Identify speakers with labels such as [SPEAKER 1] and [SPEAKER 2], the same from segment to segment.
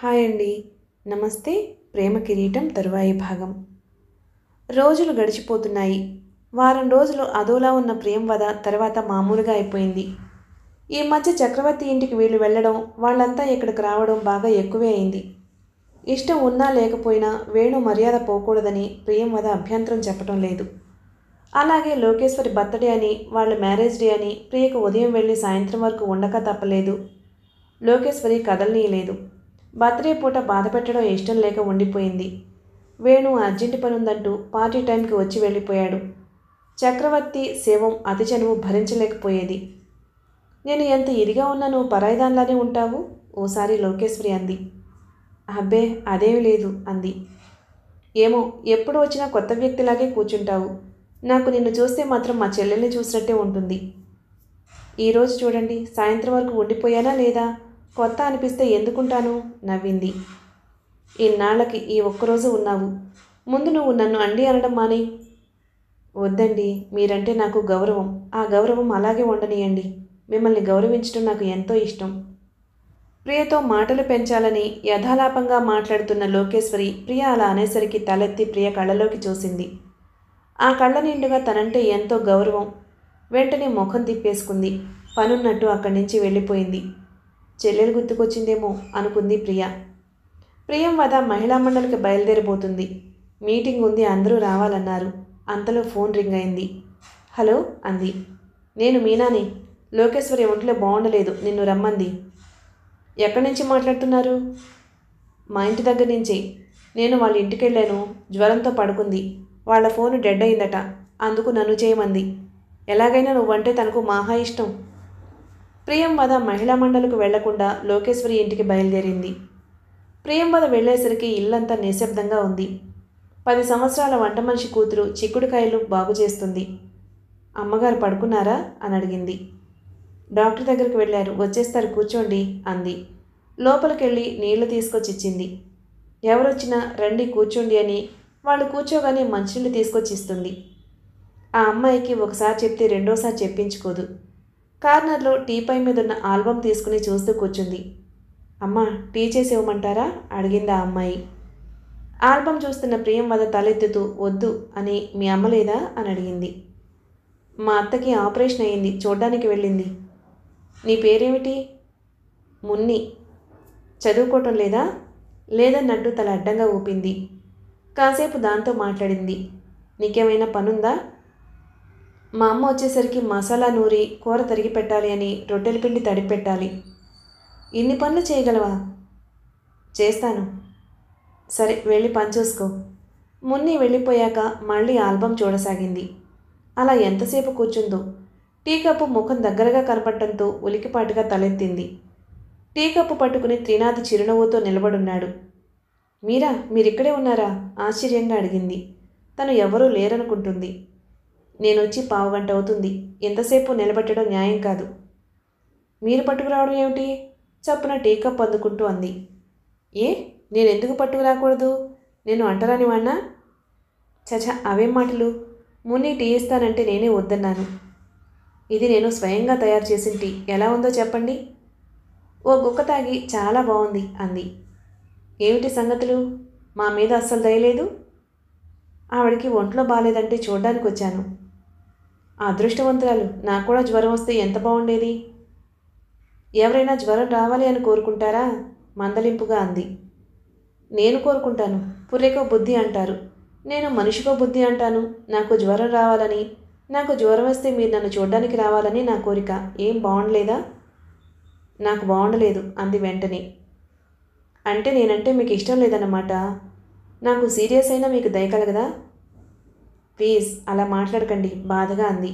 [SPEAKER 1] hi అండి నమస్తే ప్రేమ కిరీటం తరువాయి భాగం రోజులు గడిచిపోతున్నాయి వారం రోజులు అదోలా ఉన్న ప్రేమ వద తర్వాత మామూలుగా అయిపోయింది ఈ మధ్య చక్రవర్తి ఇంటికి వీళ్ళు వెళ్ళడం వాళ్ళంతా ఇక్కడికి రావడం బాగా ఎక్కువే అయింది ఇష్టం ఉన్నా లేకపోయినా వేణు మర్యాద పోకూడదని ప్రేమ వద అభ్యంతరం చెప్పడం లేదు అలాగే లోకేశ్వరి బర్త్డే అని వాళ్ళ మ్యారేజ్ డే అని ప్రియకు ఉదయం వెళ్ళి సాయంత్రం వరకు ఉండక తప్పలేదు లోకేశ్వరి కదలనీయలేదు బర్త్డే పూట బాధ పెట్టడం ఇష్టం లేక ఉండిపోయింది వేణు అర్జెంటు పనుందంటూ పార్టీ టైంకి వచ్చి వెళ్ళిపోయాడు చక్రవర్తి శివం అతి చనువు భరించలేకపోయేది నేను ఎంత ఇదిగా ఉన్నానో నువ్వు పరాయిదానిలానే ఉంటావు ఓసారి లోకేశ్వరి అంది అబ్బే అదేమి లేదు అంది ఏమో ఎప్పుడు వచ్చినా కొత్త వ్యక్తిలాగే కూర్చుంటావు నాకు నిన్ను చూస్తే మాత్రం మా చెల్లెల్ని చూసినట్టే ఉంటుంది ఈరోజు చూడండి సాయంత్రం వరకు ఉండిపోయానా లేదా కొత్త అనిపిస్తే ఎందుకుంటాను నవ్వింది ఇన్నాళ్ళకి ఈ ఒక్కరోజు ఉన్నావు ముందు నువ్వు నన్ను అండి అనడం మానే వద్దండి మీరంటే నాకు గౌరవం ఆ గౌరవం అలాగే ఉండనియండి మిమ్మల్ని గౌరవించడం నాకు ఎంతో ఇష్టం ప్రియతో మాటలు పెంచాలని యథాలాపంగా మాట్లాడుతున్న లోకేశ్వరి ప్రియ అలా అనేసరికి తలెత్తి ప్రియ కళ్ళలోకి చూసింది ఆ కళ్ళ నిండుగా తనంటే ఎంతో గౌరవం వెంటనే ముఖం తిప్పేసుకుంది పనున్నట్టు అక్కడి నుంచి వెళ్ళిపోయింది చెల్లెలు గుర్తుకొచ్చిందేమో అనుకుంది ప్రియ ప్రియం వద మహిళా మండలికి బయలుదేరిపోతుంది మీటింగ్ ఉంది అందరూ రావాలన్నారు అంతలో ఫోన్ రింగ్ అయింది హలో అంది నేను మీనాని లోకేశ్వరి ఒంట్లో బాగుండలేదు నిన్ను రమ్మంది ఎక్కడి నుంచి మాట్లాడుతున్నారు మా ఇంటి దగ్గర నుంచి నేను వాళ్ళ ఇంటికి వెళ్ళాను జ్వరంతో పడుకుంది వాళ్ళ ఫోన్ డెడ్ అయిందట అందుకు నన్ను చేయమంది ఎలాగైనా నువ్వంటే తనకు మహా ఇష్టం వద మహిళా మండలకు వెళ్లకుండా లోకేశ్వరి ఇంటికి బయలుదేరింది వద వెళ్లేసరికి ఇల్లంతా నిశ్శబ్దంగా ఉంది పది సంవత్సరాల వంట మనిషి కూతురు చిక్కుడుకాయలు బాగు చేస్తుంది అమ్మగారు పడుకున్నారా అని అడిగింది డాక్టర్ దగ్గరికి వెళ్ళారు వచ్చేస్తారు కూర్చోండి అంది లోపలికెళ్ళి నీళ్లు తీసుకొచ్చిచ్చింది ఎవరొచ్చినా రండి కూర్చోండి అని వాళ్ళు కూర్చోగానే మంచినీళ్ళు తీసుకొచ్చిస్తుంది ఆ అమ్మాయికి ఒకసారి చెప్తే రెండోసారి చెప్పించుకోదు కార్నర్లో టీపై ఉన్న ఆల్బమ్ తీసుకుని చూస్తూ కూర్చుంది అమ్మ టీ చేసి ఇవ్వమంటారా అడిగిందా అమ్మాయి ఆల్బం చూస్తున్న ప్రియం వద తలెత్తుతూ వద్దు అని మీ అమ్మ లేదా అని అడిగింది మా అత్తకి ఆపరేషన్ అయ్యింది చూడ్డానికి వెళ్ళింది నీ పేరేమిటి మున్ని చదువుకోవటం లేదా లేదన్నట్టు తల అడ్డంగా ఊపింది కాసేపు దాంతో మాట్లాడింది నీకేమైనా పనుందా మా అమ్మ వచ్చేసరికి మసాలా నూరి కూర తరిగి పెట్టాలి అని రొట్టెల పిండి తడిపి పెట్టాలి ఇన్ని పనులు చేయగలవా చేస్తాను సరే వెళ్ళి పని చూసుకో మున్ని వెళ్ళిపోయాక మళ్ళీ ఆల్బం చూడసాగింది అలా ఎంతసేపు కూర్చుందో టీ కప్పు ముఖం దగ్గరగా కనపడటంతో ఉలికిపాటుగా తలెత్తింది టీ కప్పు పట్టుకుని త్రినాథ్ చిరునవ్వుతో నిలబడున్నాడు మీరా మీరిక్కడే ఉన్నారా ఆశ్చర్యంగా అడిగింది తను ఎవరూ లేరనుకుంటుంది నేను వచ్చి పావుగంట అవుతుంది ఎంతసేపు నిలబెట్టడం న్యాయం కాదు మీరు పట్టుకురావడం ఏమిటి చప్పున టీకప్ అందుకుంటూ అంది ఏ నేను ఎందుకు పట్టుకురాకూడదు నేను అంటరాని వాణ్ణా చచ అవేం మాటలు మున్ని టీ ఇస్తానంటే నేనే వద్దన్నాను ఇది నేను స్వయంగా తయారు చేసిన టీ ఎలా ఉందో చెప్పండి ఓ గుక్క తాగి చాలా బాగుంది అంది ఏమిటి సంగతులు మా మీద అస్సలు దయలేదు ఆవిడికి ఒంట్లో బాగాలేదంటే చూడ్డానికి వచ్చాను అదృష్టవంతురాలు నాకు కూడా జ్వరం వస్తే ఎంత బాగుండేది ఎవరైనా జ్వరం రావాలి అని కోరుకుంటారా మందలింపుగా అంది నేను కోరుకుంటాను పుర్రెకో బుద్ధి అంటారు నేను మనిషికో బుద్ధి అంటాను నాకు జ్వరం రావాలని నాకు జ్వరం వస్తే మీరు నన్ను చూడడానికి రావాలని నా కోరిక ఏం బాగుండలేదా నాకు బాగుండలేదు అంది వెంటనే అంటే నేనంటే మీకు ఇష్టం లేదన్నమాట నాకు సీరియస్ అయినా మీకు దయకలగదా ప్లీజ్ అలా మాట్లాడకండి బాధగా అంది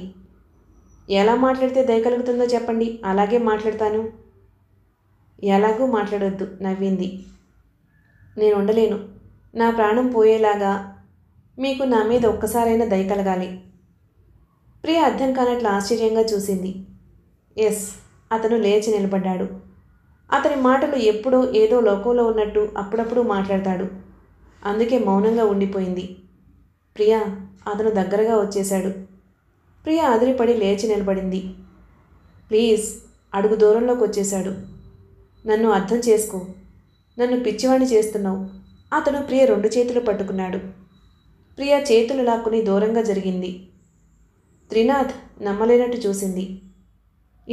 [SPEAKER 1] ఎలా మాట్లాడితే దయ కలుగుతుందో చెప్పండి అలాగే మాట్లాడతాను ఎలాగూ మాట్లాడొద్దు నవ్వింది నేను ఉండలేను నా ప్రాణం పోయేలాగా మీకు నా మీద ఒక్కసారైనా దయ కలగాలి ప్రియ అర్థం కానట్లు ఆశ్చర్యంగా చూసింది ఎస్ అతను లేచి నిలబడ్డాడు అతని మాటలు ఎప్పుడో ఏదో లోకంలో ఉన్నట్టు అప్పుడప్పుడు మాట్లాడతాడు అందుకే మౌనంగా ఉండిపోయింది ప్రియా అతను దగ్గరగా వచ్చేశాడు ప్రియ అదిరిపడి లేచి నిలబడింది ప్లీజ్ అడుగు దూరంలోకి వచ్చేశాడు నన్ను అర్థం చేసుకో నన్ను పిచ్చివాణి చేస్తున్నావు అతను ప్రియ రెండు చేతులు పట్టుకున్నాడు ప్రియ చేతులు లాక్కుని దూరంగా జరిగింది త్రినాథ్ నమ్మలేనట్టు చూసింది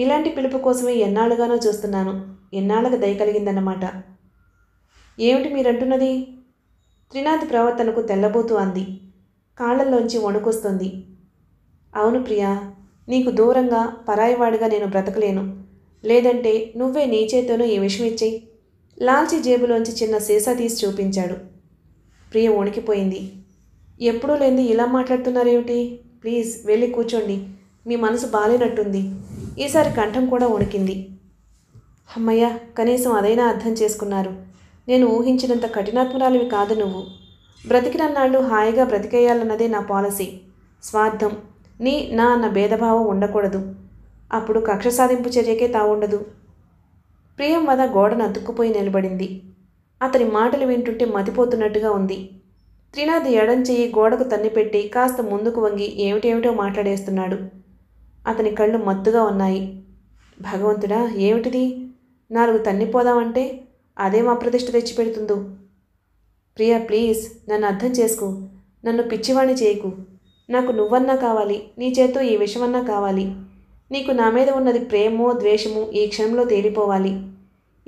[SPEAKER 1] ఇలాంటి పిలుపు కోసమే ఎన్నాళ్ళుగానో చూస్తున్నాను ఎన్నాళ్ళకు దయ కలిగిందన్నమాట ఏమిటి మీరంటున్నది త్రినాథ్ ప్రవర్తనకు తెల్లబోతూ అంది కాళ్ళల్లోంచి వణుకొస్తుంది అవును ప్రియా నీకు దూరంగా పరాయివాడిగా నేను బ్రతకలేను లేదంటే నువ్వే నీ చేతితోనూ ఈ విషయం ఇచ్చేయి లాల్చి జేబులోంచి చిన్న సీసా తీసి చూపించాడు ప్రియ వణికిపోయింది ఎప్పుడూ లేని ఇలా మాట్లాడుతున్నారేమిటి ప్లీజ్ వెళ్ళి కూర్చోండి మీ మనసు బాలేనట్టుంది ఈసారి కంఠం కూడా వణికింది అమ్మయ్య కనీసం అదైనా అర్థం చేసుకున్నారు నేను ఊహించినంత కఠినాత్మరాలివి కాదు నువ్వు బ్రతికినన్నాళ్ళు హాయిగా బ్రతికేయాలన్నదే నా పాలసీ స్వార్థం నీ నా అన్న భేదభావం ఉండకూడదు అప్పుడు కక్ష సాధింపు చర్యకే తావుండదు ప్రియం వద గోడను అతుక్కుపోయి నిలబడింది అతని మాటలు వింటుంటే మతిపోతున్నట్టుగా ఉంది త్రినాథ్ ఎడం చెయ్యి గోడకు తన్నిపెట్టి కాస్త ముందుకు వంగి ఏమిటేమిటో మాట్లాడేస్తున్నాడు అతని కళ్ళు మత్తుగా ఉన్నాయి భగవంతుడా ఏమిటిది నాలుగు తన్నిపోదామంటే అదే మా ప్రతిష్ట తెచ్చిపెడుతుందో ప్రియా ప్లీజ్ నన్ను అర్థం చేసుకో నన్ను పిచ్చివాణి చేయకు నాకు నువ్వన్నా కావాలి నీ చేత్తో ఈ విషమన్నా కావాలి నీకు నా మీద ఉన్నది ప్రేమో ద్వేషము ఈ క్షణంలో తేలిపోవాలి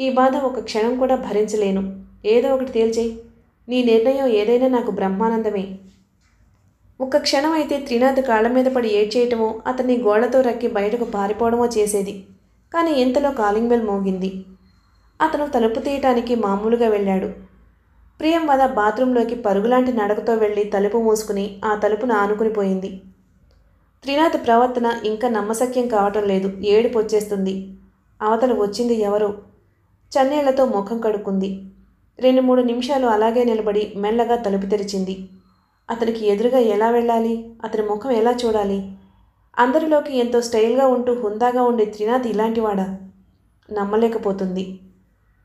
[SPEAKER 1] ఈ బాధ ఒక క్షణం కూడా భరించలేను ఏదో ఒకటి తేల్చేయి నీ నిర్ణయం ఏదైనా నాకు బ్రహ్మానందమే ఒక క్షణం అయితే త్రినాథ్ కాళ్ళ మీద పడి ఏడ్చేయటమో అతన్ని గోడతో రక్కి బయటకు పారిపోవడమో చేసేది కానీ ఇంతలో కాలింగ్ బెల్ మోగింది అతను తలుపు తీయటానికి మామూలుగా వెళ్ళాడు ప్రియం వద బాత్రూంలోకి పరుగులాంటి నడకతో వెళ్ళి తలుపు మూసుకుని ఆ తలుపును ఆనుకుని పోయింది త్రినాథ్ ప్రవర్తన ఇంకా నమ్మశక్యం కావటం లేదు ఏడుపు వచ్చేస్తుంది అవతల వచ్చింది ఎవరు చన్నీళ్లతో ముఖం కడుక్కుంది రెండు మూడు నిమిషాలు అలాగే నిలబడి మెల్లగా తలుపు తెరిచింది అతనికి ఎదురుగా ఎలా వెళ్ళాలి అతని ముఖం ఎలా చూడాలి అందరిలోకి ఎంతో స్టైల్గా ఉంటూ హుందాగా ఉండే త్రినాథ్ ఇలాంటివాడా నమ్మలేకపోతుంది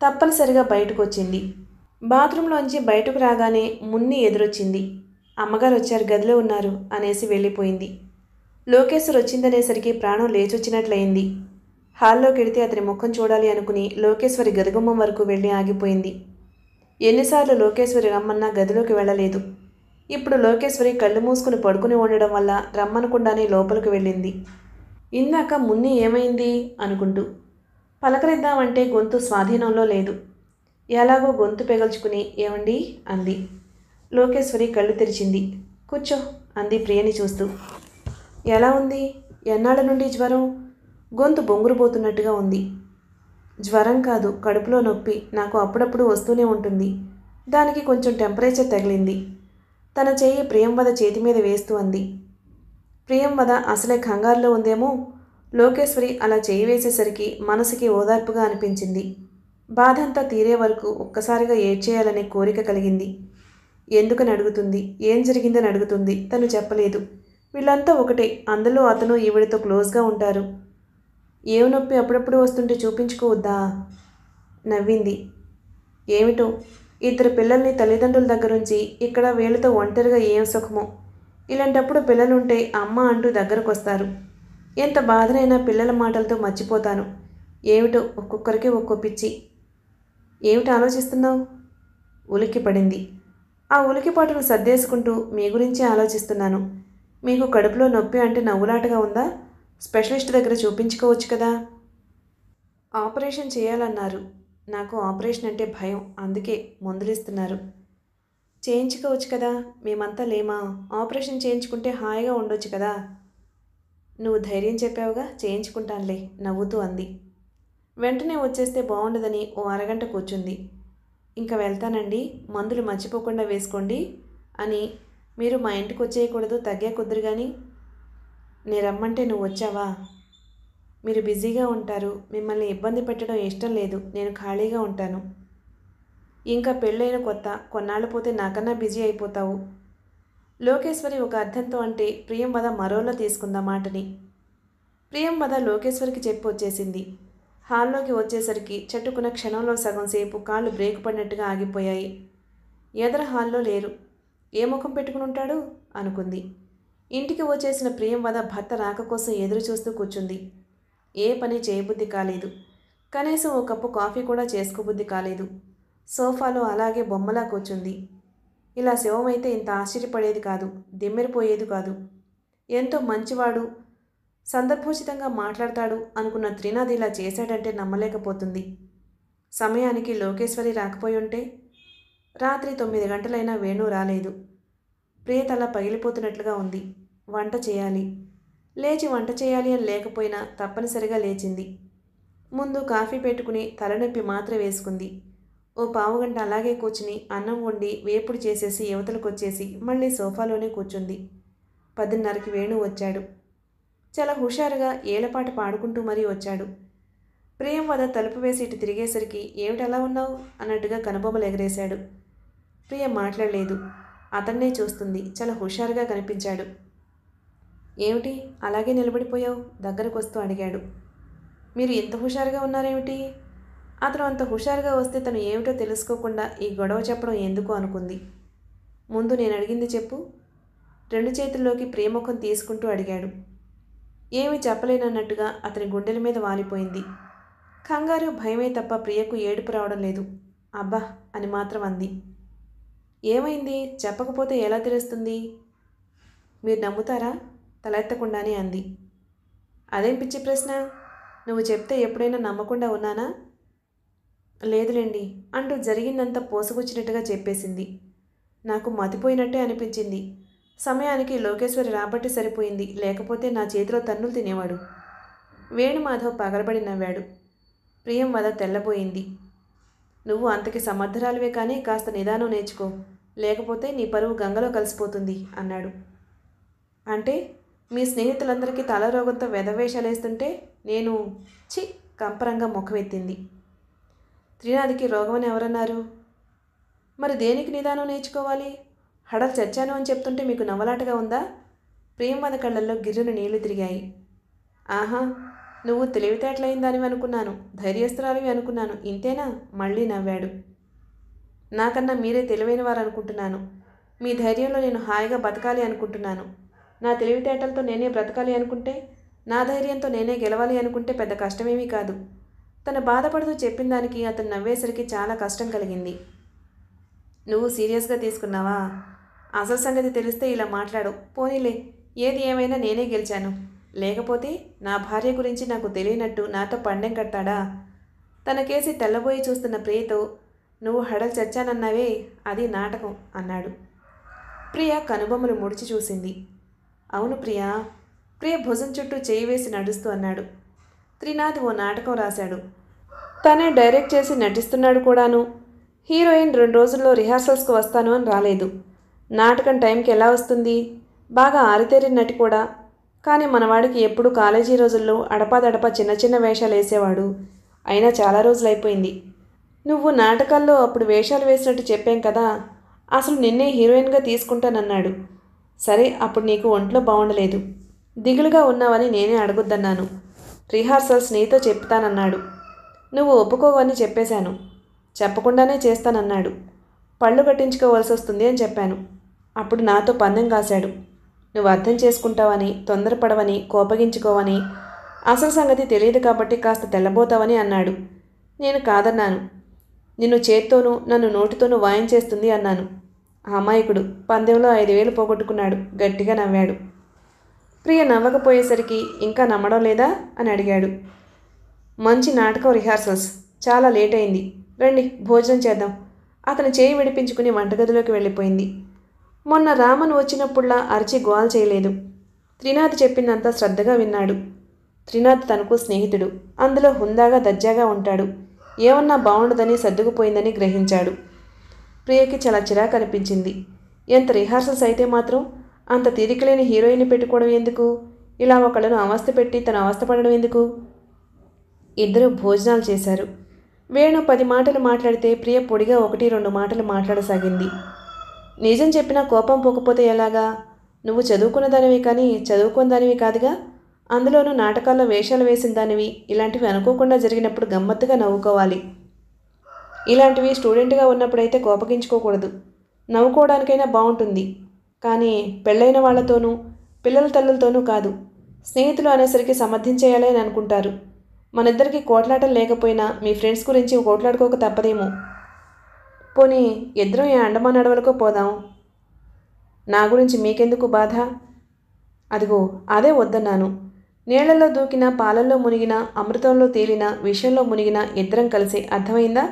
[SPEAKER 1] తప్పనిసరిగా బయటకు వచ్చింది బాత్రూంలోంచి బయటకు రాగానే మున్ని ఎదురొచ్చింది అమ్మగారు వచ్చారు గదిలో ఉన్నారు అనేసి వెళ్ళిపోయింది లోకేశ్వర్ వచ్చిందనేసరికి ప్రాణం లేచొచ్చినట్లయింది హాల్లోకి వెడితే అతని ముఖం చూడాలి అనుకుని లోకేశ్వరి గదిగుమ్మం వరకు వెళ్ళి ఆగిపోయింది ఎన్నిసార్లు లోకేశ్వరి రమ్మన్నా గదిలోకి వెళ్ళలేదు ఇప్పుడు లోకేశ్వరి కళ్ళు మూసుకుని పడుకుని ఉండడం వల్ల రమ్మనకుండానే లోపలికి వెళ్ళింది ఇందాక మున్ని ఏమైంది అనుకుంటూ పలకరిద్దామంటే గొంతు స్వాధీనంలో లేదు ఎలాగో గొంతు పెగల్చుకుని ఏమండి అంది లోకేశ్వరి కళ్ళు తెరిచింది కూర్చో అంది ప్రియని చూస్తూ ఎలా ఉంది ఎన్నాళ్ళ నుండి జ్వరం గొంతు బొంగురుపోతున్నట్టుగా ఉంది జ్వరం కాదు కడుపులో నొప్పి నాకు అప్పుడప్పుడు వస్తూనే ఉంటుంది దానికి కొంచెం టెంపరేచర్ తగిలింది తన చేయి ప్రియంవద చేతి మీద వేస్తూ అంది ప్రియంవద అసలే కంగారులో ఉందేమో లోకేశ్వరి అలా చేయి వేసేసరికి మనసుకి ఓదార్పుగా అనిపించింది బాధంతా తీరే వరకు ఒక్కసారిగా ఏడ్చేయాలనే కోరిక కలిగింది ఎందుకని అడుగుతుంది ఏం జరిగిందని అడుగుతుంది తను చెప్పలేదు వీళ్ళంతా ఒకటే అందులో అతను ఈవిడతో క్లోజ్గా ఉంటారు ఏం నొప్పి అప్పుడప్పుడు వస్తుంటే చూపించుకోవద్దా నవ్వింది ఏమిటో ఇద్దరు పిల్లల్ని తల్లిదండ్రుల దగ్గర నుంచి ఇక్కడ వీళ్ళతో ఒంటరిగా ఏం సుఖమో ఇలాంటప్పుడు పిల్లలుంటే అమ్మ అంటూ దగ్గరకు వస్తారు ఎంత బాధనైనా పిల్లల మాటలతో మర్చిపోతాను ఏమిటో ఒక్కొక్కరికి ఒక్కో పిచ్చి ఏమిటి ఆలోచిస్తున్నావు ఉలిక్కి పడింది ఆ ఉలికిపాటును సర్దేసుకుంటూ మీ గురించి ఆలోచిస్తున్నాను మీకు కడుపులో నొప్పి అంటే నవ్వులాటగా ఉందా స్పెషలిస్ట్ దగ్గర చూపించుకోవచ్చు కదా ఆపరేషన్ చేయాలన్నారు నాకు ఆపరేషన్ అంటే భయం అందుకే మందులిస్తున్నారు చేయించుకోవచ్చు కదా మేమంతా లేమా ఆపరేషన్ చేయించుకుంటే హాయిగా ఉండొచ్చు కదా నువ్వు ధైర్యం చెప్పావుగా చేయించుకుంటానులే నవ్వుతూ అంది వెంటనే వచ్చేస్తే బాగుండదని ఓ అరగంట కూర్చుంది ఇంకా వెళ్తానండి మందులు మర్చిపోకుండా వేసుకోండి అని మీరు మా ఇంటికి వచ్చేయకూడదు తగ్గే కుదురు కానీ నేను రమ్మంటే నువ్వు వచ్చావా మీరు బిజీగా ఉంటారు మిమ్మల్ని ఇబ్బంది పెట్టడం ఇష్టం లేదు నేను ఖాళీగా ఉంటాను ఇంకా పెళ్ళైన కొత్త కొన్నాళ్ళు పోతే నాకన్నా బిజీ అయిపోతావు లోకేశ్వరి ఒక అర్థంతో అంటే ప్రియంవద మరోలో తీసుకుందా మాటని ప్రియంవద లోకేశ్వరికి చెప్పి వచ్చేసింది హాల్లోకి వచ్చేసరికి చెట్టుకున్న క్షణంలో సగం సేపు కాళ్ళు బ్రేక్ పడినట్టుగా ఆగిపోయాయి ఎదర హాల్లో లేరు ఏ ముఖం పెట్టుకుని ఉంటాడు అనుకుంది ఇంటికి వచ్చేసిన ప్రియంవద భర్త రాక కోసం ఎదురు చూస్తూ కూర్చుంది ఏ పని చేయబుద్ధి కాలేదు కనీసం ఓ కప్పు కాఫీ కూడా చేసుకోబుద్ధి కాలేదు సోఫాలో అలాగే బొమ్మలా కూర్చుంది ఇలా శివమైతే ఇంత ఆశ్చర్యపడేది కాదు దిమ్మెరిపోయేది కాదు ఎంతో మంచివాడు సందర్భోచితంగా మాట్లాడతాడు అనుకున్న త్రినాథ్ ఇలా చేశాడంటే నమ్మలేకపోతుంది సమయానికి లోకేశ్వరి రాకపోయి ఉంటే రాత్రి తొమ్మిది గంటలైనా వేణు రాలేదు ప్రియ అలా పగిలిపోతున్నట్లుగా ఉంది వంట చేయాలి లేచి వంట చేయాలి అని లేకపోయినా తప్పనిసరిగా లేచింది ముందు కాఫీ పెట్టుకుని తలనొప్పి మాత్ర వేసుకుంది ఓ పావుగంట అలాగే కూర్చుని అన్నం వండి వేపుడు చేసేసి యువతలకు వచ్చేసి మళ్ళీ సోఫాలోనే కూర్చుంది పదిన్నరకి వేణు వచ్చాడు చాలా హుషారుగా ఏలపాట పాడుకుంటూ మరీ వచ్చాడు ప్రియం వద తలుపు వేసి ఇటు తిరిగేసరికి ఏమిటలా ఉన్నావు అన్నట్టుగా కనుబొమ్మలు ఎగరేశాడు ప్రియం మాట్లాడలేదు అతన్నే చూస్తుంది చాలా హుషారుగా కనిపించాడు ఏమిటి అలాగే నిలబడిపోయావు దగ్గరకు వస్తూ అడిగాడు మీరు ఇంత హుషారుగా ఉన్నారేమిటి అతను అంత హుషారుగా వస్తే తను ఏమిటో తెలుసుకోకుండా ఈ గొడవ చెప్పడం ఎందుకు అనుకుంది ముందు నేను అడిగింది చెప్పు రెండు చేతుల్లోకి ప్రియముఖం తీసుకుంటూ అడిగాడు ఏమీ చెప్పలేనన్నట్టుగా అతని గుండెల మీద వాలిపోయింది కంగారు భయమే తప్ప ప్రియకు ఏడుపు రావడం లేదు అబ్బా అని మాత్రం అంది ఏమైంది చెప్పకపోతే ఎలా తెలుస్తుంది మీరు నమ్ముతారా తలెత్తకుండానే అంది అదేం పిచ్చి ప్రశ్న నువ్వు చెప్తే ఎప్పుడైనా నమ్మకుండా ఉన్నానా లేదులేండి అంటూ జరిగిందంతా పోసగుచ్చినట్టుగా చెప్పేసింది నాకు మతిపోయినట్టే అనిపించింది సమయానికి లోకేశ్వరి రాబట్టి సరిపోయింది లేకపోతే నా చేతిలో తన్నులు తినేవాడు వేణుమాధవ్ పగలబడి నవ్వాడు ప్రియం వద తెల్లబోయింది నువ్వు అంతకి సమర్థరాలివే కానీ కాస్త నిదానం నేర్చుకో లేకపోతే నీ పరువు గంగలో కలిసిపోతుంది అన్నాడు అంటే మీ స్నేహితులందరికీ తల రోగంతో వెదవేషాలేస్తుంటే నేను చి కంపరంగా ముఖమెత్తింది త్రినాథికి రోగం అని ఎవరన్నారు మరి దేనికి నిదానం నేర్చుకోవాలి హడలు చచ్చాను అని చెప్తుంటే మీకు నవ్వలాటగా ఉందా ప్రేమ వద కళ్ళల్లో గిర్రున నీళ్లు తిరిగాయి ఆహా నువ్వు దానివి అనుకున్నాను ధైర్యస్త్రాలివి అనుకున్నాను ఇంతేనా మళ్ళీ నవ్వాడు నాకన్నా మీరే తెలివైన వారు అనుకుంటున్నాను మీ ధైర్యంలో నేను హాయిగా బతకాలి అనుకుంటున్నాను నా తెలివితేటలతో నేనే బ్రతకాలి అనుకుంటే నా ధైర్యంతో నేనే గెలవాలి అనుకుంటే పెద్ద కష్టమేమీ కాదు తను బాధపడుతూ చెప్పిన దానికి అతను నవ్వేసరికి చాలా కష్టం కలిగింది నువ్వు సీరియస్గా తీసుకున్నావా అసలు సంగతి తెలిస్తే ఇలా మాట్లాడు పోనీలే ఏది ఏమైనా నేనే గెలిచాను లేకపోతే నా భార్య గురించి నాకు తెలియనట్టు నాతో పండెం కడతాడా తన కేసి తెల్లబోయి చూస్తున్న ప్రియతో నువ్వు హడలు చచ్చానన్నావే అది నాటకం అన్నాడు ప్రియ కనుబొమ్మలు ముడిచి చూసింది అవును ప్రియా ప్రియ భుజం చుట్టూ చేయి వేసి నడుస్తూ అన్నాడు త్రినాథ్ ఓ నాటకం రాశాడు తనే డైరెక్ట్ చేసి నటిస్తున్నాడు కూడాను హీరోయిన్ రెండు రోజుల్లో రిహార్సల్స్కు వస్తాను అని రాలేదు నాటకం టైంకి ఎలా వస్తుంది బాగా ఆరితేరినట్టు కూడా కానీ మనవాడికి ఎప్పుడు కాలేజీ రోజుల్లో అడపాదడపా చిన్న చిన్న వేషాలు వేసేవాడు అయినా చాలా రోజులైపోయింది నువ్వు నాటకాల్లో అప్పుడు వేషాలు వేసినట్టు చెప్పాం కదా అసలు నిన్నే హీరోయిన్గా తీసుకుంటానన్నాడు సరే అప్పుడు నీకు ఒంట్లో బాగుండలేదు దిగులుగా ఉన్నావని నేనే అడగొద్దన్నాను రిహార్సల్స్ నీతో చెప్తానన్నాడు నువ్వు ఒప్పుకోవని చెప్పేశాను చెప్పకుండానే చేస్తానన్నాడు పళ్ళు కట్టించుకోవాల్సి వస్తుంది అని చెప్పాను అప్పుడు నాతో పందెం కాశాడు నువ్వు అర్థం చేసుకుంటావని తొందరపడవని కోపగించుకోవని అసలు సంగతి తెలియదు కాబట్టి కాస్త తెల్లబోతావని అన్నాడు నేను కాదన్నాను నిన్ను చేత్తోనూ నన్ను నోటితోనూ వాయించేస్తుంది అన్నాను అమాయకుడు పందెంలో ఐదు వేలు పోగొట్టుకున్నాడు గట్టిగా నవ్వాడు ప్రియ నవ్వకపోయేసరికి ఇంకా నమ్మడం లేదా అని అడిగాడు మంచి నాటకం రిహార్సల్స్ చాలా లేట్ అయింది రండి భోజనం చేద్దాం అతను చేయి విడిపించుకుని వంటగదిలోకి వెళ్ళిపోయింది మొన్న రామన్ వచ్చినప్పుడులా అరిచి గోల్ చేయలేదు త్రినాథ్ చెప్పిందంతా శ్రద్ధగా విన్నాడు త్రినాథ్ తనకు స్నేహితుడు అందులో హుందాగా దజ్జాగా ఉంటాడు ఏమన్నా బాగుండదని సర్దుకుపోయిందని గ్రహించాడు ప్రియకి చాలా చిరాకు అనిపించింది ఎంత రిహార్సల్స్ అయితే మాత్రం అంత తీరికలేని హీరోయిన్ పెట్టుకోవడం ఎందుకు ఇలా ఒకళ్ళను అవస్థ పెట్టి తను అవస్థపడడం ఎందుకు ఇద్దరు భోజనాలు చేశారు వేణు పది మాటలు మాట్లాడితే ప్రియ పొడిగా ఒకటి రెండు మాటలు మాట్లాడసాగింది నిజం చెప్పినా కోపం పోకపోతే ఎలాగా నువ్వు చదువుకున్న దానివి కానీ చదువుకున్న దానివి కాదుగా అందులోనూ నాటకాల్లో వేషాలు వేసిన దానివి ఇలాంటివి అనుకోకుండా జరిగినప్పుడు గమ్మత్తుగా నవ్వుకోవాలి ఇలాంటివి స్టూడెంట్గా ఉన్నప్పుడైతే కోపగించుకోకూడదు నవ్వుకోవడానికైనా బాగుంటుంది కానీ పెళ్ళైన వాళ్లతోనూ పిల్లల తల్లులతోనూ కాదు స్నేహితులు అనేసరికి సమర్థించేయాలని అనుకుంటారు మనిద్దరికీ కోట్లాటలు లేకపోయినా మీ ఫ్రెండ్స్ గురించి కోట్లాడుకోక తప్పదేమో పోనీ ఇద్దరం ఈ అండమాన్ అడవులకు పోదాం నా గురించి మీకెందుకు బాధ అదిగో అదే వద్దన్నాను నీళ్లలో దూకిన పాలల్లో మునిగిన అమృతంలో తేలిన విషయంలో మునిగిన ఇద్దరం కలిసి అర్థమైందా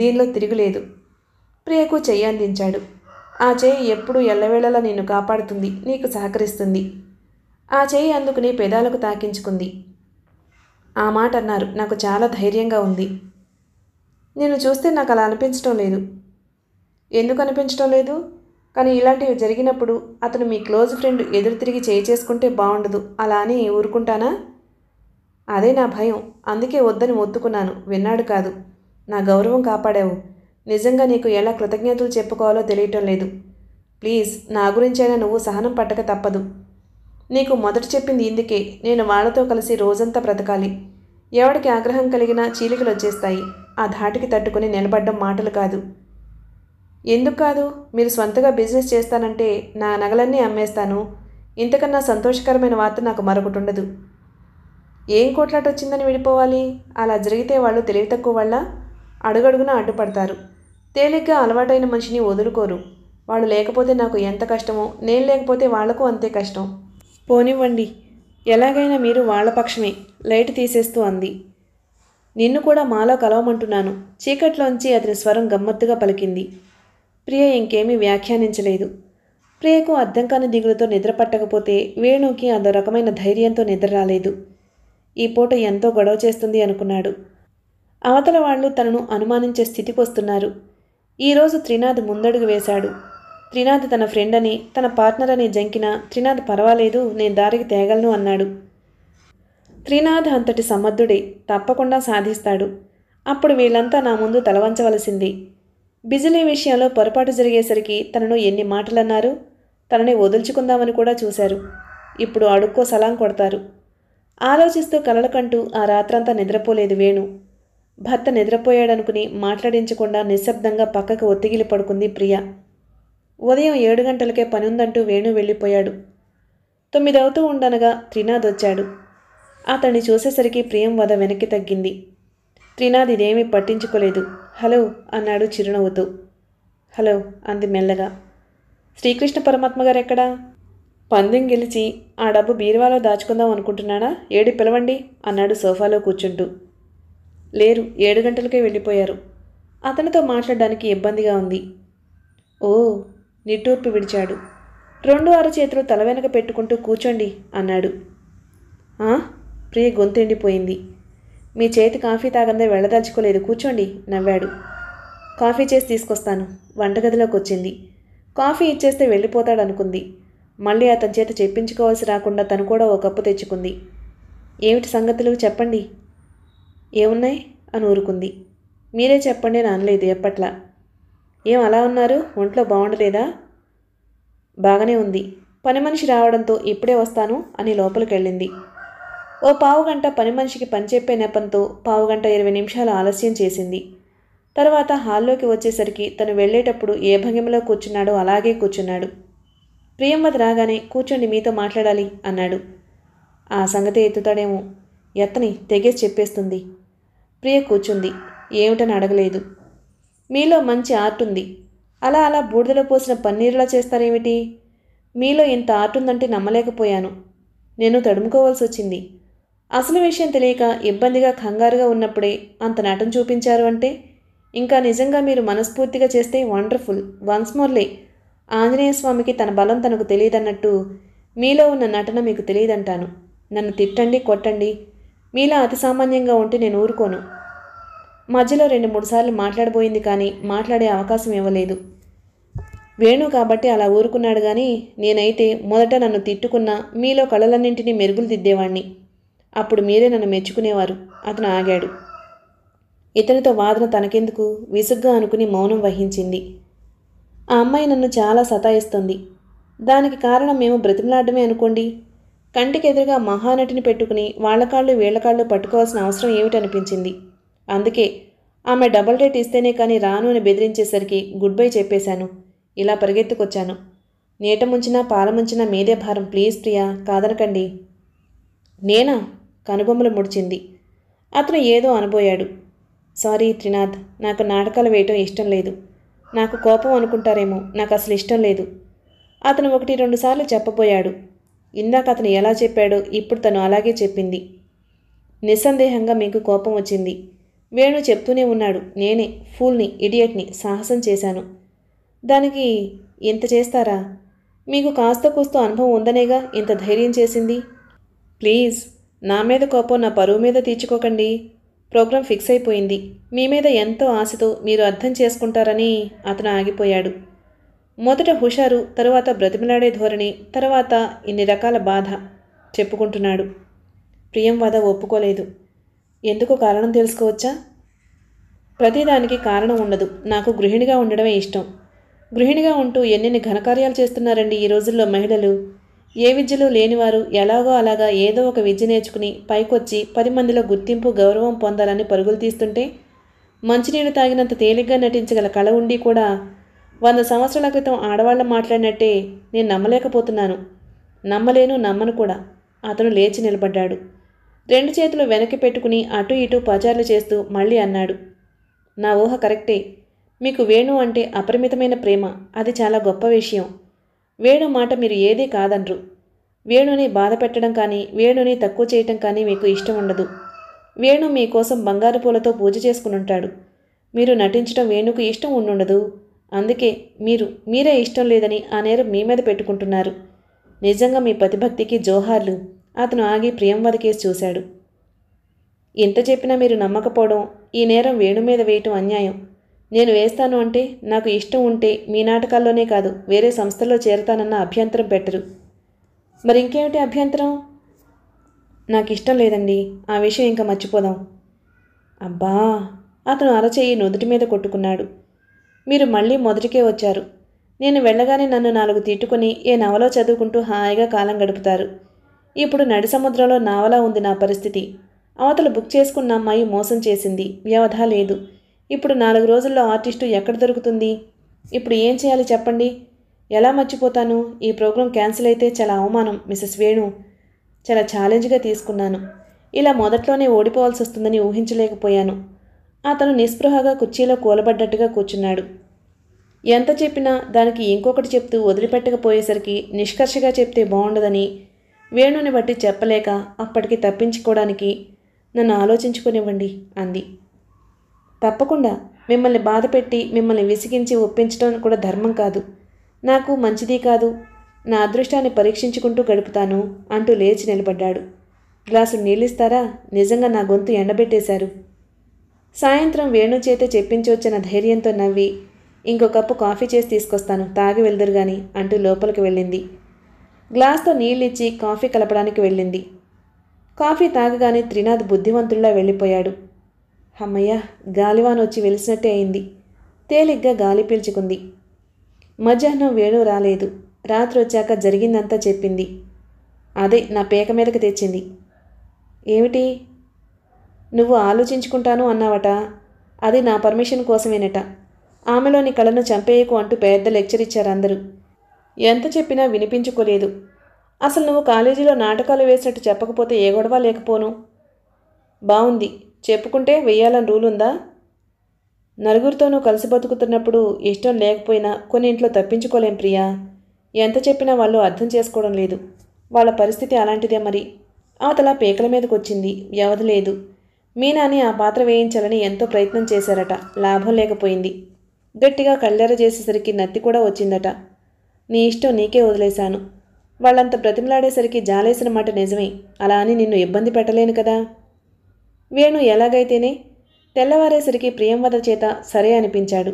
[SPEAKER 1] దీనిలో తిరుగులేదు ప్రియకు చెయ్యి అందించాడు ఆ చేయి ఎప్పుడు ఎల్లవేళలా నిన్ను కాపాడుతుంది నీకు సహకరిస్తుంది ఆ చేయి అందుకుని పెదాలకు తాకించుకుంది ఆ మాట అన్నారు నాకు చాలా ధైర్యంగా ఉంది నేను చూస్తే నాకు అలా అనిపించడం లేదు ఎందుకు అనిపించడం లేదు కానీ ఇలాంటివి జరిగినప్పుడు అతను మీ క్లోజ్ ఫ్రెండ్ ఎదురు తిరిగి చేయి చేసుకుంటే బాగుండదు అలా అని ఊరుకుంటానా అదే నా భయం అందుకే వద్దని ఒత్తుకున్నాను విన్నాడు కాదు నా గౌరవం కాపాడావు నిజంగా నీకు ఎలా కృతజ్ఞతలు చెప్పుకోవాలో తెలియటం లేదు ప్లీజ్ నా గురించైనా నువ్వు సహనం పట్టక తప్పదు నీకు మొదట చెప్పింది ఇందుకే నేను వాళ్ళతో కలిసి రోజంతా బ్రతకాలి ఎవడికి ఆగ్రహం కలిగినా చీలికలు వచ్చేస్తాయి ఆ ధాటికి తట్టుకుని నిలబడ్డం మాటలు కాదు ఎందుకు కాదు మీరు స్వంతగా బిజినెస్ చేస్తానంటే నా నగలన్నీ అమ్మేస్తాను ఇంతకన్నా సంతోషకరమైన వార్త నాకు మరొకటి ఉండదు ఏం కోట్లాట వచ్చిందని విడిపోవాలి అలా జరిగితే వాళ్ళు తెలివి తక్కువ వల్ల అడుగడుగున అడ్డుపడతారు తేలిగ్గా అలవాటైన మనిషిని వదులుకోరు వాళ్ళు లేకపోతే నాకు ఎంత కష్టమో నేను లేకపోతే వాళ్లకు అంతే కష్టం పోనివ్వండి ఎలాగైనా మీరు వాళ్ల పక్షమే లైట్ తీసేస్తూ అంది నిన్ను కూడా మాలో కలవమంటున్నాను చీకట్లోంచి అతని స్వరం గమ్మత్తుగా పలికింది ప్రియ ఇంకేమీ వ్యాఖ్యానించలేదు ప్రియకు అర్థం కాని దిగులతో నిద్ర పట్టకపోతే వేణుకి అదో రకమైన ధైర్యంతో నిద్ర రాలేదు ఈ పూట ఎంతో గొడవ చేస్తుంది అనుకున్నాడు అవతల వాళ్ళు తనను అనుమానించే స్థితికి వస్తున్నారు ఈరోజు త్రినాథ్ ముందడుగు వేశాడు త్రినాథ్ తన ఫ్రెండ్ అని తన పార్ట్నర్ అని జంకిన త్రినాథ్ పర్వాలేదు నేను దారికి తేగలను అన్నాడు త్రినాథ్ అంతటి సమర్థుడే తప్పకుండా సాధిస్తాడు అప్పుడు వీళ్ళంతా నా ముందు తలవంచవలసింది బిజిలీ విషయంలో పొరపాటు జరిగేసరికి తనను ఎన్ని మాటలన్నారు తనని వదుల్చుకుందామని కూడా చూశారు ఇప్పుడు అడుక్కో సలాం కొడతారు ఆలోచిస్తూ కలలకంటూ ఆ రాత్రంతా నిద్రపోలేదు వేణు భర్త నిద్రపోయాడనుకుని మాట్లాడించకుండా నిశ్శబ్దంగా పక్కకు ఒత్తిగిలి పడుకుంది ప్రియ ఉదయం ఏడు గంటలకే పనుందంటూ వేణు వెళ్ళిపోయాడు తొమ్మిదవుతూ ఉండనగా త్రినాథ్ వచ్చాడు అతన్ని చూసేసరికి ప్రియం వద వెనక్కి తగ్గింది త్రినాథ్ ఇదేమీ పట్టించుకోలేదు హలో అన్నాడు చిరునవ్వుతూ హలో అంది మెల్లగా శ్రీకృష్ణ పరమాత్మ గారు ఎక్కడా పందెం గెలిచి ఆ డబ్బు బీరువాలో దాచుకుందాం అనుకుంటున్నాడా ఏడు పిలవండి అన్నాడు సోఫాలో కూర్చుంటూ లేరు ఏడు గంటలకే వెళ్ళిపోయారు అతనితో మాట్లాడడానికి ఇబ్బందిగా ఉంది ఓ నిట్టూర్పు విడిచాడు రెండు అరచేతులు తల వెనక పెట్టుకుంటూ కూర్చోండి అన్నాడు ప్రియ గొంతుండిపోయింది మీ చేతి కాఫీ తాగందే వెళ్ళదలుచుకోలేదు కూర్చోండి నవ్వాడు కాఫీ చేసి తీసుకొస్తాను వంటగదిలోకి వచ్చింది కాఫీ ఇచ్చేస్తే వెళ్ళిపోతాడు అనుకుంది మళ్ళీ అతని చేత చెప్పించుకోవాల్సి రాకుండా తను కూడా ఓ కప్పు తెచ్చుకుంది ఏమిటి సంగతులు చెప్పండి ఏమున్నాయి అని ఊరుకుంది మీరే చెప్పండి అని అనలేదు ఎప్పట్లా ఏం అలా ఉన్నారు ఒంట్లో బాగుండలేదా బాగానే ఉంది పని మనిషి రావడంతో ఇప్పుడే వస్తాను అని లోపలికి వెళ్ళింది ఓ పావుగంట పని మనిషికి పనిచెప్పే నెపంతో పావుగంట ఇరవై నిమిషాలు ఆలస్యం చేసింది తర్వాత హాల్లోకి వచ్చేసరికి తను వెళ్ళేటప్పుడు ఏ భంగిమలో కూర్చున్నాడో అలాగే కూర్చున్నాడు ప్రియంవద రాగానే కూర్చోండి మీతో మాట్లాడాలి అన్నాడు ఆ సంగతి ఎత్తుతాడేమో ఎత్తని తెగేసి చెప్పేస్తుంది ప్రియ కూర్చుంది ఏమిటని అడగలేదు మీలో మంచి ఆర్ట్ ఉంది అలా అలా బూడిదలో పోసిన పన్నీరులా చేస్తారేమిటి మీలో ఇంత ఆర్ట్ ఉందంటే నమ్మలేకపోయాను నేను తడుముకోవాల్సి వచ్చింది అసలు విషయం తెలియక ఇబ్బందిగా కంగారుగా ఉన్నప్పుడే అంత నటం చూపించారు అంటే ఇంకా నిజంగా మీరు మనస్ఫూర్తిగా చేస్తే వండర్ఫుల్ వన్స్ మోర్లే ఆంజనేయ స్వామికి తన బలం తనకు తెలియదన్నట్టు మీలో ఉన్న నటన మీకు తెలియదంటాను నన్ను తిట్టండి కొట్టండి మీలా అతి సామాన్యంగా ఉంటే నేను ఊరుకోను మధ్యలో రెండు మూడు సార్లు మాట్లాడబోయింది కానీ మాట్లాడే అవకాశం ఇవ్వలేదు వేణు కాబట్టి అలా ఊరుకున్నాడు కానీ నేనైతే మొదట నన్ను తిట్టుకున్న మీలో కళలన్నింటినీ మెరుగులు దిద్దేవాణ్ణి అప్పుడు మీరే నన్ను మెచ్చుకునేవారు అతను ఆగాడు ఇతనితో వాదన తనకెందుకు విసుగ్గా అనుకుని మౌనం వహించింది ఆ అమ్మాయి నన్ను చాలా సతాయిస్తుంది దానికి కారణం మేము బ్రతిమలాడమే అనుకోండి కంటికెదురుగా మహానటిని పెట్టుకుని వాళ్ళకాళ్ళు కాళ్ళు పట్టుకోవాల్సిన అవసరం ఏమిటనిపించింది అందుకే ఆమె డబుల్ డేట్ ఇస్తేనే కానీ రాను అని బెదిరించేసరికి గుడ్ బై చెప్పేశాను ఇలా పరిగెత్తుకొచ్చాను నీట ముంచినా పాలముంచినా మీదే భారం ప్లీజ్ ప్రియా కాదనకండి నేనా కనుబొమ్మలు ముడిచింది అతను ఏదో అనబోయాడు సారీ త్రినాథ్ నాకు నాటకాలు వేయటం ఇష్టం లేదు నాకు కోపం అనుకుంటారేమో నాకు అసలు ఇష్టం లేదు అతను ఒకటి రెండు సార్లు చెప్పబోయాడు ఇందాక అతను ఎలా చెప్పాడో ఇప్పుడు తను అలాగే చెప్పింది నిస్సందేహంగా మీకు కోపం వచ్చింది వేణు చెప్తూనే ఉన్నాడు నేనే ఫూల్ని ఇడియట్ని సాహసం చేశాను దానికి ఇంత చేస్తారా మీకు కాస్త కూస్త అనుభవం ఉందనేగా ఇంత ధైర్యం చేసింది ప్లీజ్ నా మీద కోపం నా పరువు మీద తీర్చుకోకండి ప్రోగ్రాం ఫిక్స్ అయిపోయింది మీ మీద ఎంతో ఆశతో మీరు అర్థం చేసుకుంటారని అతను ఆగిపోయాడు మొదట హుషారు తరువాత బ్రతిమలాడే ధోరణి తర్వాత ఇన్ని రకాల బాధ చెప్పుకుంటున్నాడు ప్రియం వద ఒప్పుకోలేదు ఎందుకు కారణం తెలుసుకోవచ్చా ప్రతిదానికి కారణం ఉండదు నాకు గృహిణిగా ఉండడమే ఇష్టం గృహిణిగా ఉంటూ ఎన్నెన్ని ఘనకార్యాలు చేస్తున్నారండి ఈ రోజుల్లో మహిళలు ఏ విద్యలు లేనివారు ఎలాగో అలాగా ఏదో ఒక విద్య నేర్చుకుని పైకొచ్చి పది మందిలో గుర్తింపు గౌరవం పొందాలని పరుగులు తీస్తుంటే మంచినీళ్ళు తాగినంత తేలిగ్గా నటించగల కళ ఉండి కూడా వంద సంవత్సరాల క్రితం ఆడవాళ్ళ మాట్లాడినట్టే నేను నమ్మలేకపోతున్నాను నమ్మలేను నమ్మను కూడా అతను లేచి నిలబడ్డాడు రెండు చేతులు వెనక్కి పెట్టుకుని అటు ఇటు పచారులు చేస్తూ మళ్ళీ అన్నాడు నా ఊహ కరెక్టే మీకు వేణు అంటే అపరిమితమైన ప్రేమ అది చాలా గొప్ప విషయం వేణు మాట మీరు ఏదీ కాదనరు వేణుని బాధ పెట్టడం కానీ వేణుని తక్కువ చేయటం కానీ మీకు ఇష్టం ఉండదు వేణు మీకోసం బంగారు పూలతో పూజ చేసుకుని ఉంటాడు మీరు నటించడం వేణుకు ఇష్టం ఉండుండదు అందుకే మీరు మీరే ఇష్టం లేదని ఆ నేరం మీ మీద పెట్టుకుంటున్నారు నిజంగా మీ ప్రతిభక్తికి జోహార్లు అతను ఆగి ప్రియం వదకేసి చూశాడు ఎంత చెప్పినా మీరు నమ్మకపోవడం ఈ నేరం వేణు మీద వేయటం అన్యాయం నేను వేస్తాను అంటే నాకు ఇష్టం ఉంటే మీ నాటకాల్లోనే కాదు వేరే సంస్థలో చేరతానన్న అభ్యంతరం పెట్టరు మరి ఇంకేమిటి అభ్యంతరం నాకు ఇష్టం లేదండి ఆ విషయం ఇంకా మర్చిపోదాం అబ్బా అతను అరచేయి నుదుటి మీద కొట్టుకున్నాడు మీరు మళ్ళీ మొదటికే వచ్చారు నేను వెళ్ళగానే నన్ను నాలుగు తిట్టుకుని ఏ నవలో చదువుకుంటూ హాయిగా కాలం గడుపుతారు ఇప్పుడు నడి సముద్రంలో నావలా ఉంది నా పరిస్థితి అవతలు బుక్ చేసుకున్న అమ్మాయి మోసం చేసింది వ్యవధ లేదు ఇప్పుడు నాలుగు రోజుల్లో ఆర్టిస్టు ఎక్కడ దొరుకుతుంది ఇప్పుడు ఏం చేయాలి చెప్పండి ఎలా మర్చిపోతాను ఈ ప్రోగ్రాం క్యాన్సిల్ అయితే చాలా అవమానం మిసెస్ వేణు చాలా ఛాలెంజ్గా తీసుకున్నాను ఇలా మొదట్లోనే ఓడిపోవాల్సి వస్తుందని ఊహించలేకపోయాను అతను నిస్పృహగా కుర్చీలో కూలబడ్డట్టుగా కూర్చున్నాడు ఎంత చెప్పినా దానికి ఇంకొకటి చెప్తూ వదిలిపెట్టకపోయేసరికి నిష్కర్షగా చెప్తే బాగుండదని వేణుని బట్టి చెప్పలేక అప్పటికి తప్పించుకోవడానికి నన్ను ఆలోచించుకునివ్వండి అంది తప్పకుండా మిమ్మల్ని బాధ పెట్టి మిమ్మల్ని విసిగించి ఒప్పించడం కూడా ధర్మం కాదు నాకు మంచిది కాదు నా అదృష్టాన్ని పరీక్షించుకుంటూ గడుపుతాను అంటూ లేచి నిలబడ్డాడు గ్లాసు నీళ్ళిస్తారా నిజంగా నా గొంతు ఎండబెట్టేశారు సాయంత్రం వేణు చేత చెప్పించొచ్చిన ధైర్యంతో నవ్వి ఇంకో కప్పు కాఫీ చేసి తీసుకొస్తాను తాగి వెళ్దురు గాని అంటూ లోపలికి వెళ్ళింది గ్లాస్తో నీళ్ళిచ్చి కాఫీ కలపడానికి వెళ్ళింది కాఫీ తాగగానే త్రినాథ్ బుద్ధివంతుల్లా వెళ్ళిపోయాడు అమ్మయ్య గాలివాన్ వచ్చి వెలిసినట్టే అయింది తేలిగ్గా గాలి పీల్చుకుంది మధ్యాహ్నం వేణు రాలేదు రాత్రి వచ్చాక జరిగిందంతా చెప్పింది అదే నా పేక మీదకి తెచ్చింది ఏమిటి నువ్వు ఆలోచించుకుంటాను అన్నావట అది నా పర్మిషన్ కోసమేనట ఆమెలోని కళను చంపేయకు అంటూ పెద్ద లెక్చర్ ఇచ్చారు అందరూ ఎంత చెప్పినా వినిపించుకోలేదు అసలు నువ్వు కాలేజీలో నాటకాలు వేసినట్టు చెప్పకపోతే ఏ గొడవ లేకపోను బాగుంది చెప్పుకుంటే వెయ్యాలని రూల్ ఉందా నలుగురితోనూ కలిసి బతుకుతున్నప్పుడు ఇష్టం లేకపోయినా కొన్ని ఇంట్లో తప్పించుకోలేం ప్రియా ఎంత చెప్పినా వాళ్ళు అర్థం చేసుకోవడం లేదు వాళ్ళ పరిస్థితి అలాంటిదే మరి అవతల పేకల మీదకి వచ్చింది వ్యవధి లేదు మీనాని ఆ పాత్ర వేయించాలని ఎంతో ప్రయత్నం చేశారట లాభం లేకపోయింది గట్టిగా కళ్ళెర చేసేసరికి నత్తి కూడా వచ్చిందట నీ ఇష్టం నీకే వదిలేశాను వాళ్ళంత బ్రతిమలాడేసరికి జాలేసిన మాట నిజమే అలా అని నిన్ను ఇబ్బంది పెట్టలేను కదా వేణు ఎలాగైతేనే తెల్లవారేసరికి ప్రియంవద చేత సరే అనిపించాడు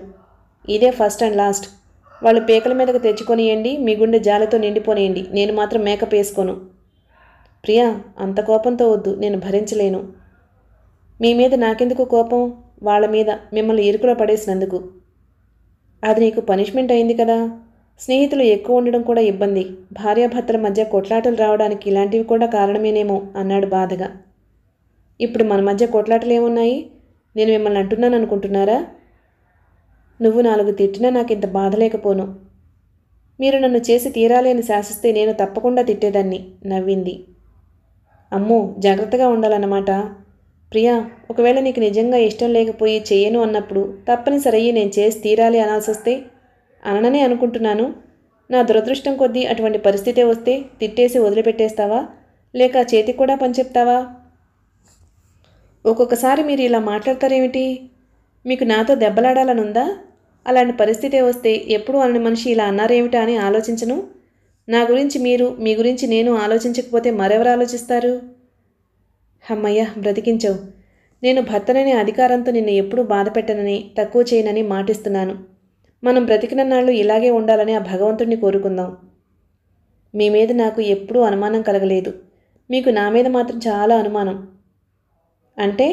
[SPEAKER 1] ఇదే ఫస్ట్ అండ్ లాస్ట్ వాళ్ళు పేకల మీదకు తెచ్చుకొనియండి మీ గుండె జాలతో నిండిపోనియండి నేను మాత్రం మేకప్ వేసుకోను ప్రియా అంత కోపంతో వద్దు నేను భరించలేను మీ మీద నాకెందుకు కోపం వాళ్ళ మీద మిమ్మల్ని ఇరుకులో పడేసినందుకు అది నీకు పనిష్మెంట్ అయింది కదా స్నేహితులు ఎక్కువ ఉండడం కూడా ఇబ్బంది భార్యాభర్తల మధ్య కొట్లాటలు రావడానికి ఇలాంటివి కూడా కారణమేనేమో అన్నాడు బాధగా ఇప్పుడు మన మధ్య కొట్లాటలు ఏమున్నాయి నేను మిమ్మల్ని అంటున్నాను అనుకుంటున్నారా నువ్వు నాలుగు తిట్టినా నాకు ఇంత బాధ లేకపోను మీరు నన్ను చేసి తీరాలి అని శాసిస్తే నేను తప్పకుండా తిట్టేదాన్ని నవ్వింది అమ్మో జాగ్రత్తగా ఉండాలన్నమాట ప్రియా ఒకవేళ నీకు నిజంగా ఇష్టం లేకపోయి చేయను అన్నప్పుడు తప్పనిసరి అయ్యి నేను చేసి తీరాలి అనాల్సి వస్తే అనననే అనుకుంటున్నాను నా దురదృష్టం కొద్దీ అటువంటి పరిస్థితే వస్తే తిట్టేసి వదిలిపెట్టేస్తావా లేక చేతికి కూడా పని చెప్తావా ఒక్కొక్కసారి మీరు ఇలా మాట్లాడతారేమిటి మీకు నాతో దెబ్బలాడాలనుందా అలాంటి పరిస్థితి వస్తే ఎప్పుడు అలాంటి మనిషి ఇలా అన్నారేమిటా అని ఆలోచించను నా గురించి మీరు మీ గురించి నేను ఆలోచించకపోతే మరెవరు ఆలోచిస్తారు అమ్మయ్య బ్రతికించవు నేను భర్తననే అధికారంతో నిన్ను ఎప్పుడూ బాధ పెట్టనని తక్కువ చేయనని మాటిస్తున్నాను మనం బ్రతికిన నాళ్ళు ఇలాగే ఉండాలని ఆ భగవంతుడిని కోరుకుందాం మీ మీద నాకు ఎప్పుడూ అనుమానం కలగలేదు మీకు నా మీద మాత్రం చాలా అనుమానం అంటే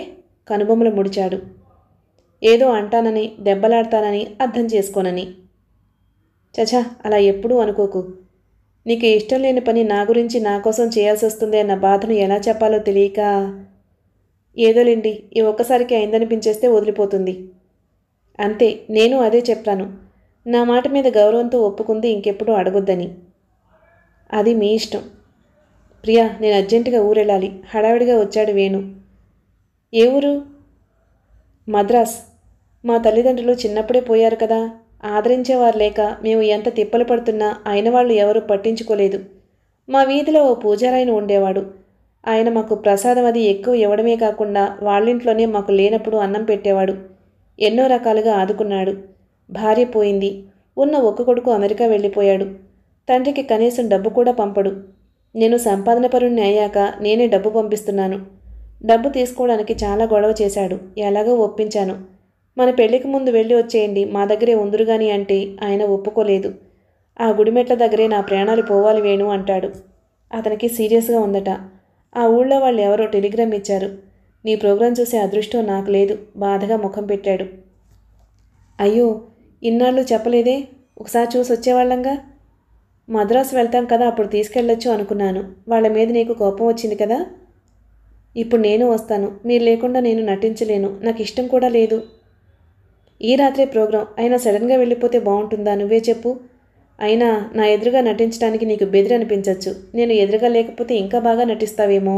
[SPEAKER 1] కనుబొమ్మలు ముడిచాడు ఏదో అంటానని దెబ్బలాడతానని అర్థం చేసుకోనని చచా అలా ఎప్పుడూ అనుకోకు నీకు ఇష్టం లేని పని నా గురించి నా కోసం చేయాల్సి వస్తుంది అన్న బాధను ఎలా చెప్పాలో తెలియక ఏదోలేండి ఈ ఒక్కసారికి అయిందనిపించేస్తే వదిలిపోతుంది అంతే నేను అదే చెప్తాను నా మాట మీద గౌరవంతో ఒప్పుకుంది ఇంకెప్పుడు అడగొద్దని అది మీ ఇష్టం ప్రియా నేను అర్జెంటుగా ఊరెళ్ళాలి హడావిడిగా వచ్చాడు వేణు ఏ ఊరు మద్రాస్ మా తల్లిదండ్రులు చిన్నప్పుడే పోయారు కదా ఆదరించేవారు లేక మేము ఎంత తిప్పలు పడుతున్నా ఆయన వాళ్ళు ఎవరూ పట్టించుకోలేదు మా వీధిలో ఓ పూజారాయన ఉండేవాడు ఆయన మాకు ప్రసాదం అది ఎక్కువ ఇవ్వడమే కాకుండా వాళ్ళింట్లోనే మాకు లేనప్పుడు అన్నం పెట్టేవాడు ఎన్నో రకాలుగా ఆదుకున్నాడు భార్య పోయింది ఉన్న ఒక్క కొడుకు అమెరికా వెళ్ళిపోయాడు తండ్రికి కనీసం డబ్బు కూడా పంపడు నేను సంపాదన పరుణ్ణి అయ్యాక నేనే డబ్బు పంపిస్తున్నాను డబ్బు తీసుకోవడానికి చాలా గొడవ చేశాడు ఎలాగో ఒప్పించాను మన పెళ్లికి ముందు వెళ్ళి వచ్చేయండి మా దగ్గరే ఉందరుగాని అంటే ఆయన ఒప్పుకోలేదు ఆ గుడిమెట్ల దగ్గరే నా ప్రాణాలు పోవాలి వేణు అంటాడు అతనికి సీరియస్గా ఉందట ఆ ఊళ్ళో వాళ్ళు ఎవరో టెలిగ్రామ్ ఇచ్చారు నీ ప్రోగ్రాం చూసే అదృష్టం నాకు లేదు బాధగా ముఖం పెట్టాడు అయ్యో ఇన్నాళ్ళు చెప్పలేదే ఒకసారి చూసి వచ్చేవాళ్ళంగా మద్రాసు వెళ్తాం కదా అప్పుడు తీసుకెళ్ళొచ్చు అనుకున్నాను వాళ్ళ మీద నీకు కోపం వచ్చింది కదా ఇప్పుడు నేను వస్తాను మీరు లేకుండా నేను నటించలేను నాకు ఇష్టం కూడా లేదు ఈ రాత్రే ప్రోగ్రాం అయినా సడన్గా వెళ్ళిపోతే బాగుంటుందా నువ్వే చెప్పు అయినా నా ఎదురుగా నటించడానికి నీకు అనిపించవచ్చు నేను ఎదురుగా లేకపోతే ఇంకా బాగా నటిస్తావేమో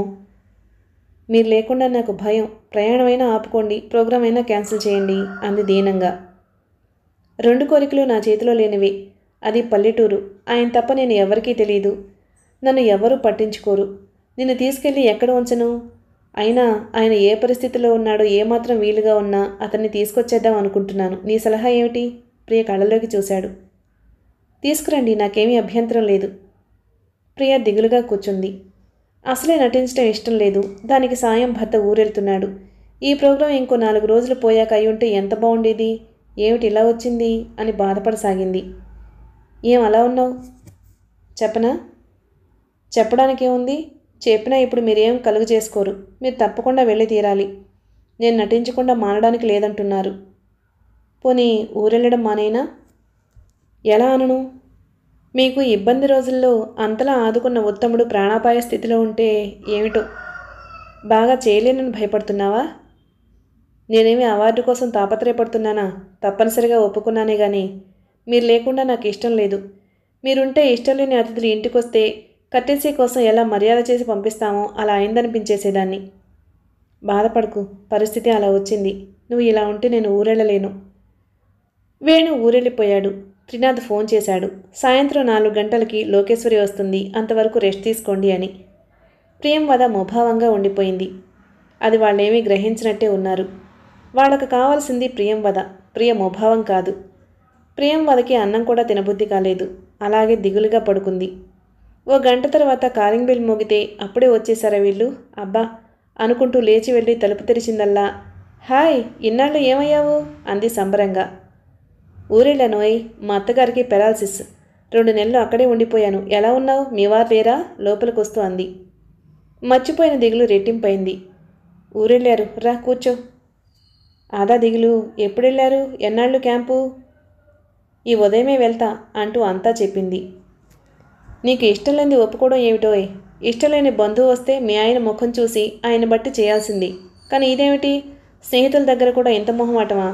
[SPEAKER 1] మీరు లేకుండా నాకు భయం ప్రయాణమైనా ఆపుకోండి ప్రోగ్రాం అయినా క్యాన్సిల్ చేయండి అంది దీనంగా రెండు కోరికలు నా చేతిలో లేనివి అది పల్లెటూరు ఆయన తప్ప నేను ఎవరికీ తెలియదు నన్ను ఎవరూ పట్టించుకోరు నిన్ను తీసుకెళ్ళి ఎక్కడ ఉంచను అయినా ఆయన ఏ పరిస్థితిలో ఉన్నాడో ఏమాత్రం వీలుగా ఉన్నా అతన్ని తీసుకొచ్చేద్దాం అనుకుంటున్నాను నీ సలహా ఏమిటి ప్రియ కళ్ళలోకి చూశాడు తీసుకురండి నాకేమీ అభ్యంతరం లేదు ప్రియ దిగులుగా కూర్చుంది అసలే నటించడం ఇష్టం లేదు దానికి సాయం భర్త ఊరెళ్తున్నాడు ఈ ప్రోగ్రాం ఇంకో నాలుగు రోజులు పోయాక అయ్యుంటే ఎంత బాగుండేది ఏమిటి ఇలా వచ్చింది అని బాధపడసాగింది ఏం అలా ఉన్నావు చెప్పనా చెప్పడానికేముంది చెప్పినా ఇప్పుడు మీరేం కలుగు చేసుకోరు మీరు తప్పకుండా వెళ్ళి తీరాలి నేను నటించకుండా మానడానికి లేదంటున్నారు పోనీ ఊరెళ్ళడం మానైనా ఎలా అనను మీకు ఇబ్బంది రోజుల్లో అంతలా ఆదుకున్న ఉత్తముడు ప్రాణాపాయ స్థితిలో ఉంటే ఏమిటో బాగా చేయలేనని భయపడుతున్నావా నేనేమి అవార్డు కోసం తాపత్రయపడుతున్నానా తప్పనిసరిగా ఒప్పుకున్నానే కానీ మీరు లేకుండా నాకు ఇష్టం లేదు మీరుంటే ఇష్టం లేని అతిథులు ఇంటికొస్తే కర్టెన్సీ కోసం ఎలా మర్యాద చేసి పంపిస్తామో అలా అయిందనిపించేసేదాన్ని బాధపడకు పరిస్థితి అలా వచ్చింది నువ్వు ఇలా ఉంటే నేను ఊరెళ్ళలేను వేణు ఊరెళ్ళిపోయాడు త్రినాథ్ ఫోన్ చేశాడు సాయంత్రం నాలుగు గంటలకి లోకేశ్వరి వస్తుంది అంతవరకు రెస్ట్ తీసుకోండి అని ప్రియంవద ముభావంగా ఉండిపోయింది అది వాళ్ళేమీ గ్రహించినట్టే ఉన్నారు వాళ్ళకు కావాల్సింది ప్రియంవద ప్రియ ముభావం కాదు ప్రియంవదకి అన్నం కూడా తినబుద్ధి కాలేదు అలాగే దిగులుగా పడుకుంది ఓ గంట తర్వాత కాలింగ్ బెల్ మోగితే అప్పుడే వచ్చేసారా వీళ్ళు అబ్బా అనుకుంటూ లేచి వెళ్ళి తలుపు తెరిచిందల్లా హాయ్ ఇన్నాళ్ళు ఏమయ్యావు అంది సంబరంగా ఊరెళ్ళనోయ్ మా అత్తగారికి పెరాలసిస్ రెండు నెలలు అక్కడే ఉండిపోయాను ఎలా ఉన్నావు మీ వారు లేరా లోపలికి వస్తూ అంది మర్చిపోయిన దిగులు రెట్టింపైంది ఊరెళ్ళారు రా కూర్చో ఆదా దిగులు ఎప్పుడెళ్ళారు ఎన్నాళ్ళు క్యాంపు ఈ ఉదయమే వెళ్తా అంటూ అంతా చెప్పింది నీకు ఇష్టం లేని ఒప్పుకోవడం ఏమిటోయ్ ఇష్టం లేని బంధువు వస్తే మీ ఆయన ముఖం చూసి ఆయన బట్టి చేయాల్సింది కానీ ఇదేమిటి స్నేహితుల దగ్గర కూడా ఎంత మొహమాటమా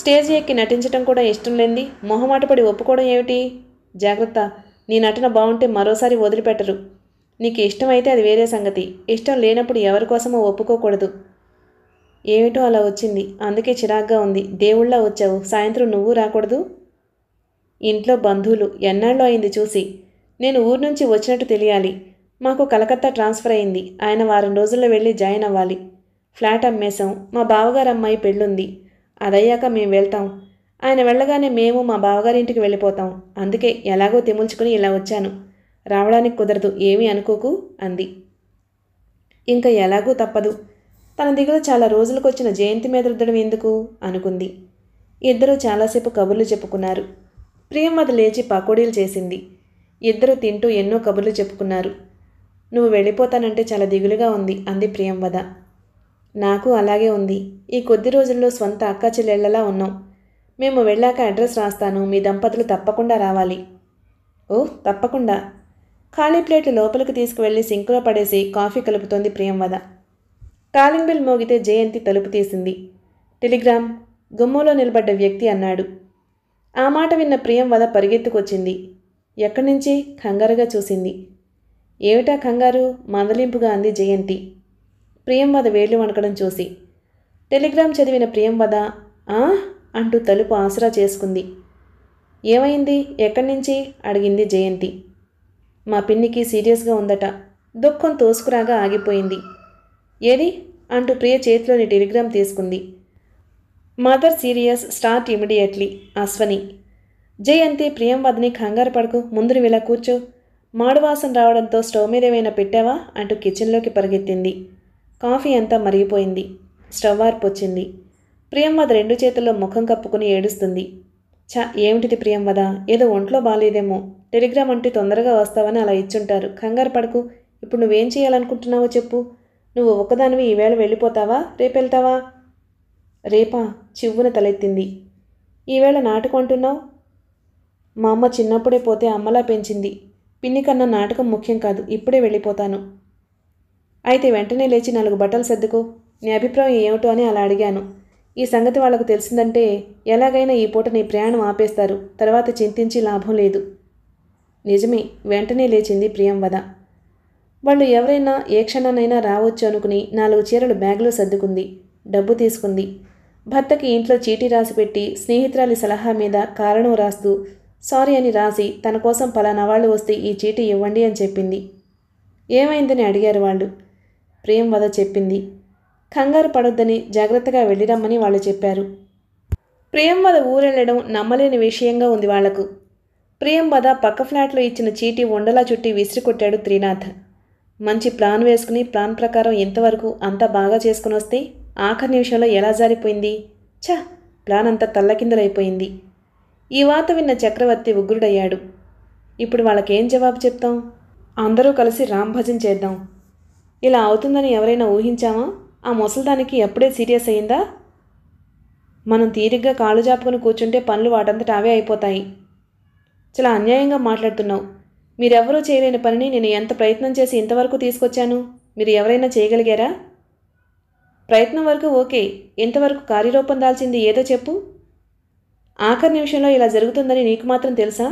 [SPEAKER 1] స్టేజ్ ఎక్కి నటించడం కూడా ఇష్టం లేనిది మొహమాటపడి ఒప్పుకోవడం ఏమిటి జాగ్రత్త నీ నటన బాగుంటే మరోసారి వదిలిపెట్టరు నీకు ఇష్టమైతే అది వేరే సంగతి ఇష్టం లేనప్పుడు ఎవరి కోసమో ఒప్పుకోకూడదు ఏమిటో అలా వచ్చింది అందుకే చిరాగ్గా ఉంది దేవుళ్ళ వచ్చావు సాయంత్రం నువ్వు రాకూడదు ఇంట్లో బంధువులు ఎన్నాళ్ళు అయింది చూసి నేను ఊరు నుంచి వచ్చినట్టు తెలియాలి మాకు కలకత్తా ట్రాన్స్ఫర్ అయింది ఆయన వారం రోజుల్లో వెళ్ళి జాయిన్ అవ్వాలి ఫ్లాట్ అమ్మేశాం మా బావగారు అమ్మాయి పెళ్ళుంది అదయ్యాక మేము వెళ్తాం ఆయన వెళ్ళగానే మేము మా బావగారి ఇంటికి వెళ్ళిపోతాం అందుకే ఎలాగో తెముల్చుకుని ఇలా వచ్చాను రావడానికి కుదరదు ఏమీ అనుకోకు అంది ఇంకా ఎలాగూ తప్పదు తన దిగులు చాలా వచ్చిన జయంతి మీద రుద్దడం ఎందుకు అనుకుంది ఇద్దరూ చాలాసేపు కబుర్లు చెప్పుకున్నారు ప్రియమ్మది లేచి పకోడీలు చేసింది ఇద్దరు తింటూ ఎన్నో కబుర్లు చెప్పుకున్నారు నువ్వు వెళ్ళిపోతానంటే చాలా దిగులుగా ఉంది అంది ప్రియంవద నాకు అలాగే ఉంది ఈ కొద్ది రోజుల్లో స్వంత అక్క చెల్లెళ్లలా ఉన్నాం మేము వెళ్ళాక అడ్రస్ రాస్తాను మీ దంపతులు తప్పకుండా రావాలి ఓ తప్పకుండా ఖాళీ ప్లేట్లు లోపలికి తీసుకువెళ్ళి సింకులో పడేసి కాఫీ కలుపుతోంది ప్రియంవద కాలింగ్ బిల్ మోగితే జయంతి తలుపు తీసింది టెలిగ్రామ్ గుమ్మంలో నిలబడ్డ వ్యక్తి అన్నాడు ఆ మాట విన్న ప్రియంవద పరిగెత్తుకొచ్చింది ఎక్కడి నుంచి కంగారుగా చూసింది ఏమిటా కంగారు మందలింపుగా అంది జయంతి ప్రియంవద వేళ్లు వణకడం చూసి టెలిగ్రామ్ చదివిన ప్రియంవద ఆ అంటూ తలుపు ఆసరా చేసుకుంది ఏమైంది ఎక్కడి నుంచి అడిగింది జయంతి మా పిన్నికి సీరియస్గా ఉందట దుఃఖం తోసుకురాగా ఆగిపోయింది ఏది అంటూ ప్రియ చేతిలోని టెలిగ్రామ్ తీసుకుంది mother serious start immediately Ashwini Jayanthi ప్రియం వదిని కంగారు పడకు ముందు ఇలా కూర్చో మాడువాసన రావడంతో స్టవ్ మీద ఏమైనా పెట్టావా అంటూ కిచెన్లోకి పరిగెత్తింది కాఫీ అంతా మరిగిపోయింది స్టవ్ ఆర్పొచ్చింది ప్రియంవద రెండు చేతుల్లో ముఖం కప్పుకుని ఏడుస్తుంది చ ఏమిటిది ప్రియంవద ఏదో ఒంట్లో బాగాలేదేమో టెలిగ్రామ్ అంటే తొందరగా వస్తావని అలా ఇచ్చుంటారు కంగారు పడకు ఇప్పుడు నువ్వేం చేయాలనుకుంటున్నావో చెప్పు నువ్వు ఒకదానివి ఈవేళ వెళ్ళిపోతావా రేపు వెళ్తావా రేపా చివ్వున తలెత్తింది ఈవేళ నాటుకుంటున్నావు మా అమ్మ చిన్నప్పుడే పోతే అమ్మలా పెంచింది పిన్ని కన్నా నాటకం ముఖ్యం కాదు ఇప్పుడే వెళ్ళిపోతాను అయితే వెంటనే లేచి నాలుగు బట్టలు సర్దుకో నీ అభిప్రాయం ఏమిటో అని అలా అడిగాను ఈ సంగతి వాళ్లకు తెలిసిందంటే ఎలాగైనా ఈ పూట నీ ప్రయాణం ఆపేస్తారు తర్వాత చింతించి లాభం లేదు నిజమే వెంటనే లేచింది ప్రియం వద వాళ్ళు ఎవరైనా ఏ క్షణానైనా రావచ్చు అనుకుని నాలుగు చీరలు బ్యాగ్లో సర్దుకుంది డబ్బు తీసుకుంది భర్తకి ఇంట్లో చీటీ రాసిపెట్టి స్నేహితురాలి సలహా మీద కారణం రాస్తూ సారీ అని రాసి తన కోసం పలానా వాళ్ళు వస్తే ఈ చీటీ ఇవ్వండి అని చెప్పింది ఏమైందని అడిగారు వాళ్ళు ప్రేమ్ వద చెప్పింది కంగారు పడొద్దని జాగ్రత్తగా వెళ్ళిరమ్మని వాళ్ళు చెప్పారు ప్రేమ్ వద ఊరెళ్ళడం నమ్మలేని విషయంగా ఉంది వాళ్లకు ప్రేమ్ వద పక్క ఫ్లాట్లో ఇచ్చిన చీటీ ఉండలా చుట్టి విసిరికొట్టాడు త్రినాథ్ మంచి ప్లాన్ వేసుకుని ప్లాన్ ప్రకారం ఇంతవరకు అంతా బాగా చేసుకుని వస్తే ఆఖరి నిమిషంలో ఎలా జారిపోయింది ఛ ప్లాన్ అంతా తల్లకిందలైపోయింది ఈ వాత విన్న చక్రవర్తి ఉగ్రుడయ్యాడు ఇప్పుడు వాళ్ళకేం జవాబు చెప్తాం అందరూ కలిసి రాంభజన్ చేద్దాం ఇలా అవుతుందని ఎవరైనా ఊహించామా ఆ ముసలిదానికి ఎప్పుడే సీరియస్ అయిందా మనం తీరిగ్గా కాళ్ళు జాపుకొని కూర్చుంటే పనులు వాటంతట అవే అయిపోతాయి చాలా అన్యాయంగా మాట్లాడుతున్నావు మీరెవరూ చేయలేని పనిని నేను ఎంత ప్రయత్నం చేసి ఇంతవరకు తీసుకొచ్చాను మీరు ఎవరైనా చేయగలిగారా ప్రయత్నం వరకు ఓకే ఇంతవరకు కార్యరూపం దాల్చింది ఏదో చెప్పు ఆఖరి నిమిషంలో ఇలా జరుగుతుందని నీకు మాత్రం తెలుసా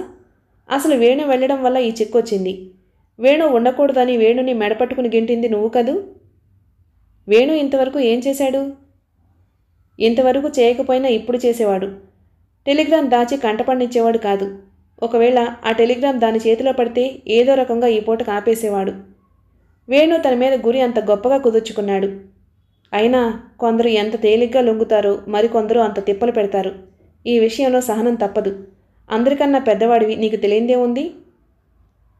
[SPEAKER 1] అసలు వేణు వెళ్ళడం వల్ల ఈ చిక్కు వచ్చింది వేణు ఉండకూడదని వేణుని మెడపట్టుకుని గింటింది నువ్వు కదూ వేణు ఇంతవరకు ఏం చేశాడు ఇంతవరకు చేయకపోయినా ఇప్పుడు చేసేవాడు టెలిగ్రామ్ దాచి కంటపండించేవాడు కాదు ఒకవేళ ఆ టెలిగ్రామ్ దాని చేతిలో పడితే ఏదో రకంగా ఈ పూటకు ఆపేసేవాడు వేణు తన మీద గురి అంత గొప్పగా కుదుర్చుకున్నాడు అయినా కొందరు ఎంత తేలిగ్గా లొంగుతారో మరికొందరు అంత తిప్పలు పెడతారు ఈ విషయంలో సహనం తప్పదు అందరికన్నా పెద్దవాడివి నీకు తెలియందే ఉంది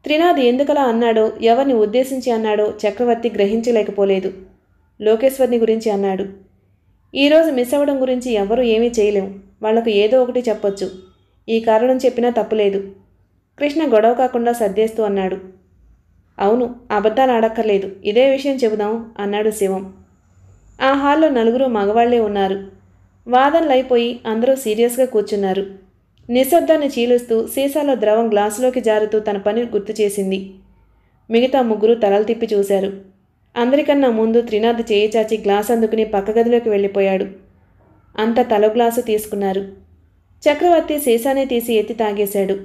[SPEAKER 1] త్రినాథ్ ఎందుకలా అన్నాడో ఎవరిని ఉద్దేశించి అన్నాడో చక్రవర్తి గ్రహించలేకపోలేదు లోకేశ్వర్ని గురించి అన్నాడు ఈరోజు మిస్ అవ్వడం గురించి ఎవరూ ఏమీ చేయలేం వాళ్లకు ఏదో ఒకటి చెప్పొచ్చు ఈ కారణం చెప్పినా తప్పులేదు కృష్ణ గొడవ కాకుండా సర్దేస్తూ అన్నాడు అవును అబద్ధాలు ఆడక్కర్లేదు ఇదే విషయం చెబుదాం అన్నాడు శివం ఆ హాల్లో నలుగురు మగవాళ్లే ఉన్నారు వాదనలైపోయి అందరూ సీరియస్గా కూర్చున్నారు నిశ్శబ్దాన్ని చీలుస్తూ సీసాలో ద్రవం గ్లాసులోకి జారుతూ తన పని గుర్తు చేసింది మిగతా ముగ్గురు తలలు తిప్పి చూశారు అందరికన్నా ముందు త్రినాథ్ చేయి చాచి గ్లాస్ అందుకుని పక్క గదిలోకి వెళ్ళిపోయాడు అంత తల గ్లాసు తీసుకున్నారు చక్రవర్తి సీసానే తీసి ఎత్తి తాగేశాడు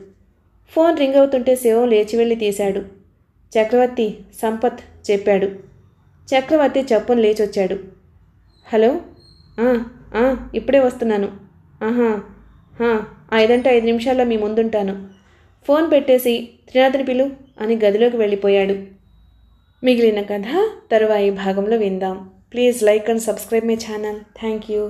[SPEAKER 1] ఫోన్ రింగ్ అవుతుంటే శివం లేచి వెళ్ళి తీశాడు చక్రవర్తి సంపత్ చెప్పాడు చక్రవర్తి చప్పును లేచొచ్చాడు హలో ఇప్పుడే వస్తున్నాను ఆహా ఐదంటే ఐదు నిమిషాల్లో మీ ముందుంటాను ఫోన్ పెట్టేసి త్రినాథుని పిలు అని గదిలోకి వెళ్ళిపోయాడు మిగిలిన కథ తరువాయి భాగంలో విందాం please like and subscribe my channel thank you